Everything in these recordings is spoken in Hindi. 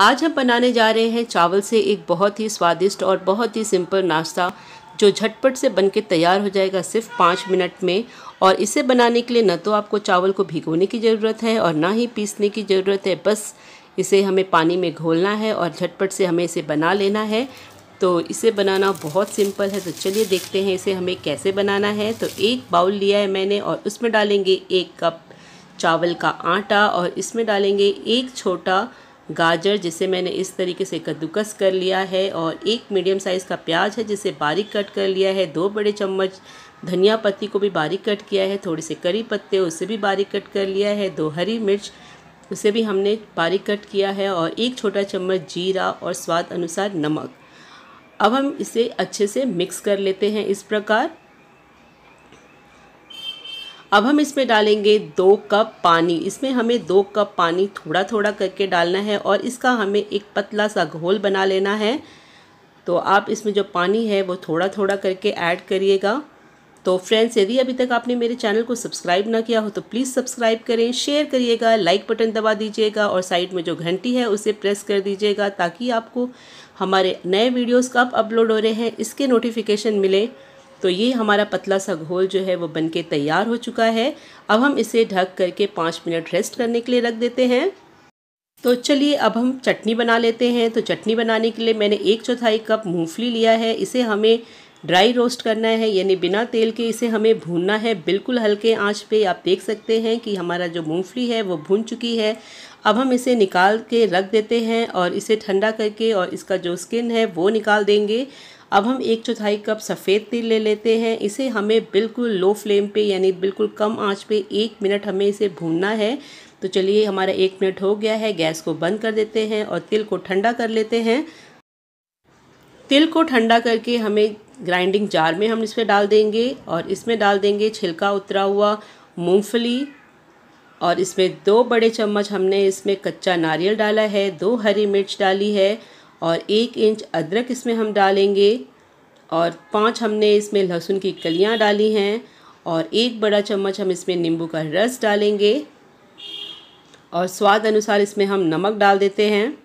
आज हम बनाने जा रहे हैं चावल से एक बहुत ही स्वादिष्ट और बहुत ही सिंपल नाश्ता जो झटपट से बन के तैयार हो जाएगा सिर्फ पाँच मिनट में और इसे बनाने के लिए न तो आपको चावल को भिगोने की ज़रूरत है और ना ही पीसने की ज़रूरत है बस इसे हमें पानी में घोलना है और झटपट से हमें इसे बना लेना है तो इसे बनाना बहुत सिंपल है तो चलिए देखते हैं इसे हमें कैसे बनाना है तो एक बाउल लिया है मैंने और उसमें डालेंगे एक कप चावल का आटा और इसमें डालेंगे एक छोटा गाजर जिसे मैंने इस तरीके से कद्दूकस कर लिया है और एक मीडियम साइज़ का प्याज है जिसे बारीक कट कर लिया है दो बड़े चम्मच धनिया पत्ती को भी बारीक कट किया है थोड़े से करी पत्ते उसे भी बारीक कट कर लिया है दो हरी मिर्च उसे भी हमने बारीक कट किया है और एक छोटा चम्मच जीरा और स्वाद अनुसार नमक अब हम इसे अच्छे से मिक्स कर लेते हैं इस प्रकार अब हम इसमें डालेंगे दो कप पानी इसमें हमें दो कप पानी थोड़ा थोड़ा करके डालना है और इसका हमें एक पतला सा घोल बना लेना है तो आप इसमें जो पानी है वो थोड़ा थोड़ा करके ऐड करिएगा तो फ्रेंड्स यदि अभी तक आपने मेरे चैनल को सब्सक्राइब ना किया हो तो प्लीज़ सब्सक्राइब करें शेयर करिएगा लाइक बटन दबा दीजिएगा और साइड में जो घंटी है उसे प्रेस कर दीजिएगा ताकि आपको हमारे नए वीडियोस कब अपलोड हो रहे हैं इसके नोटिफिकेशन मिले तो ये हमारा पतला सा घोल जो है वो बनके तैयार हो चुका है अब हम इसे ढक करके पाँच मिनट रेस्ट करने के लिए रख देते हैं तो चलिए अब हम चटनी बना लेते हैं तो चटनी बनाने के लिए मैंने एक चौथाई कप मूँगफली लिया है इसे हमें ड्राई रोस्ट करना है यानी बिना तेल के इसे हमें भूनना है बिल्कुल हल्के आंच पे आप देख सकते हैं कि हमारा जो मूंगफली है वो भून चुकी है अब हम इसे निकाल के रख देते हैं और इसे ठंडा करके और इसका जो स्किन है वो निकाल देंगे अब हम एक चौथाई कप सफ़ेद तिल ले लेते हैं इसे हमें बिल्कुल लो फ्लेम पे यानी बिल्कुल कम आंच पे एक मिनट हमें इसे भूनना है तो चलिए हमारा एक मिनट हो गया है गैस को बंद कर देते हैं और तिल को ठंडा कर लेते हैं तिल को ठंडा करके हमें ग्राइंडिंग जार में हम इसमें डाल देंगे और इसमें डाल देंगे छिलका उतरा हुआ मूँगफली और इसमें दो बड़े चम्मच हमने इसमें कच्चा नारियल डाला है दो हरी मिर्च डाली है और एक इंच अदरक इसमें हम डालेंगे और पाँच हमने इसमें लहसुन की कलियाँ डाली हैं और एक बड़ा चम्मच हम इसमें नींबू का रस डालेंगे और स्वाद अनुसार इसमें हम नमक डाल देते हैं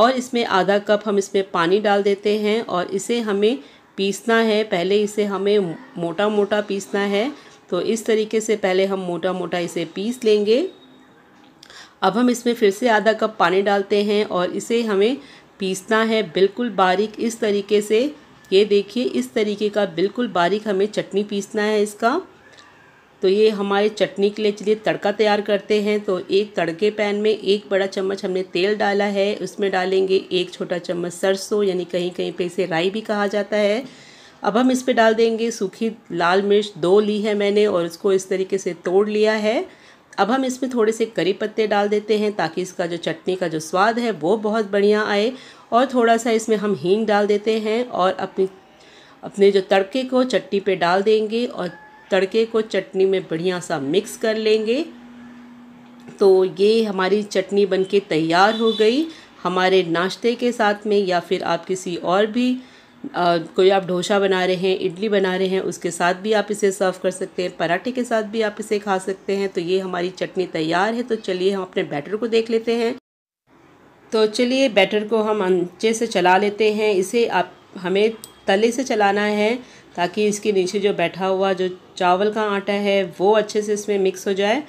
और इसमें आधा कप हम इसमें पानी डाल देते हैं और इसे हमें पीसना है पहले इसे हमें मोटा मोटा पीसना है तो इस तरीके से पहले हम मोटा मोटा इसे पीस लेंगे अब हम इसमें फिर से आधा कप पानी डालते हैं और इसे हमें पीसना है बिल्कुल बारीक इस तरीके से ये देखिए इस तरीके का बिल्कुल बारीक हमें चटनी पीसना है इसका तो ये हमारे चटनी के लिए चलिए तड़का तैयार करते हैं तो एक तड़के पैन में एक बड़ा चम्मच हमने तेल डाला है उसमें डालेंगे एक छोटा चम्मच सरसों यानी कहीं कहीं पे इसे राई भी कहा जाता है अब हम इस पे डाल देंगे सूखी लाल मिर्च दो ली है मैंने और उसको इस तरीके से तोड़ लिया है अब हम इसमें थोड़े से करी पत्ते डाल देते हैं ताकि इसका जो चटनी का जो स्वाद है वो बहुत बढ़िया आए और थोड़ा सा इसमें हम हींग डाल देते हैं और अपनी अपने जो तड़के को चटनी पे डाल देंगे और तड़के को चटनी में बढ़िया सा मिक्स कर लेंगे तो ये हमारी चटनी बनके तैयार हो गई हमारे नाश्ते के साथ में या फिर आप किसी और भी कोई आप डोसा बना रहे हैं इडली बना रहे हैं उसके साथ भी आप इसे सर्व कर सकते हैं पराठे के साथ भी आप इसे खा सकते हैं तो ये हमारी चटनी तैयार है तो चलिए हम अपने बैटर को देख लेते हैं तो चलिए बैटर को हम अच्छे से चला लेते हैं इसे आप हमें तले से चलाना है ताकि इसके नीचे जो बैठा हुआ जो चावल का आटा है वो अच्छे से इसमें मिक्स हो जाए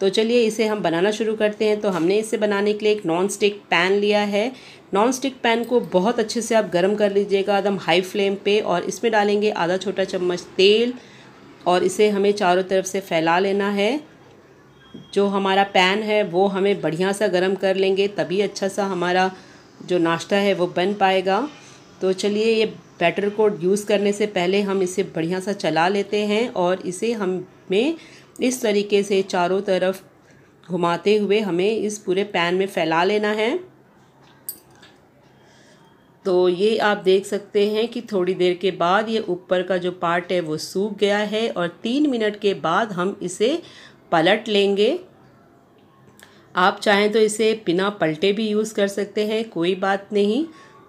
तो चलिए इसे हम बनाना शुरू करते हैं तो हमने इसे बनाने के लिए एक नॉन स्टिक पैन लिया है नॉन स्टिक पैन को बहुत अच्छे से आप गर्म कर लीजिएगा एकदम हाई फ्लेम पे और इसमें डालेंगे आधा छोटा चम्मच तेल और इसे हमें चारों तरफ से फैला लेना है जो हमारा पैन है वो हमें बढ़िया सा गर्म कर लेंगे तभी अच्छा सा हमारा जो नाश्ता है वो बन पाएगा तो चलिए ये बैटर को यूज़ करने से पहले हम इसे बढ़िया सा चला लेते हैं और इसे हमें इस तरीके से चारों तरफ घुमाते हुए हमें इस पूरे पैन में फैला लेना है तो ये आप देख सकते हैं कि थोड़ी देर के बाद ये ऊपर का जो पार्ट है वो सूख गया है और तीन मिनट के बाद हम इसे पलट लेंगे आप चाहें तो इसे बिना पलटे भी यूज़ कर सकते हैं कोई बात नहीं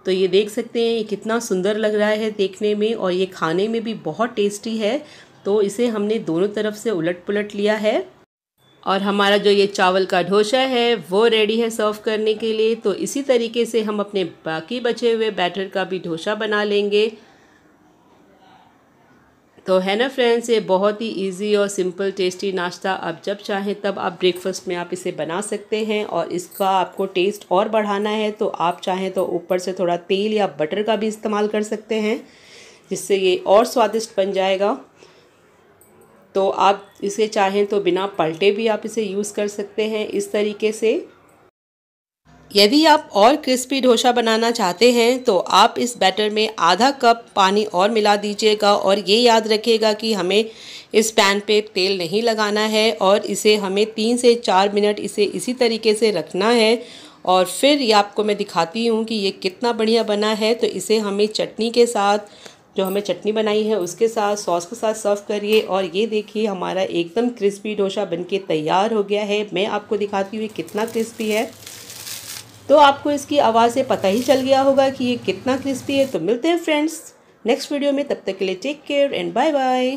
तो ये देख सकते हैं ये कितना सुंदर लग रहा है देखने में और ये खाने में भी बहुत टेस्टी है तो इसे हमने दोनों तरफ से उलट पुलट लिया है और हमारा जो ये चावल का ढोसा है वो रेडी है सर्व करने के लिए तो इसी तरीके से हम अपने बाकी बचे हुए बैटर का भी ढोसा बना लेंगे तो है ना फ्रेंड्स ये बहुत ही इजी और सिंपल टेस्टी नाश्ता आप जब चाहें तब आप ब्रेकफास्ट में आप इसे बना सकते हैं और इसका आपको टेस्ट और बढ़ाना है तो आप चाहें तो ऊपर से थोड़ा तेल या बटर का भी इस्तेमाल कर सकते हैं जिससे ये और स्वादिष्ट बन जाएगा तो आप इसे चाहें तो बिना पलटे भी आप इसे यूज़ कर सकते हैं इस तरीके से यदि आप और क्रिस्पी डोसा बनाना चाहते हैं तो आप इस बैटर में आधा कप पानी और मिला दीजिएगा और ये याद रखिएगा कि हमें इस पैन पे तेल नहीं लगाना है और इसे हमें तीन से चार मिनट इसे इसी तरीके से रखना है और फिर ये आपको मैं दिखाती हूँ कि ये कितना बढ़िया बना है तो इसे हमें चटनी के साथ जो हमें चटनी बनाई है उसके साथ सॉस के साथ सर्व करिए और ये देखिए हमारा एकदम क्रिस्पी डोसा बनके तैयार हो गया है मैं आपको दिखाती हूँ कितना क्रिस्पी है तो आपको इसकी आवाज़ से पता ही चल गया होगा कि ये कितना क्रिस्पी है तो मिलते हैं फ्रेंड्स नेक्स्ट वीडियो में तब तक के लिए take care and bye bye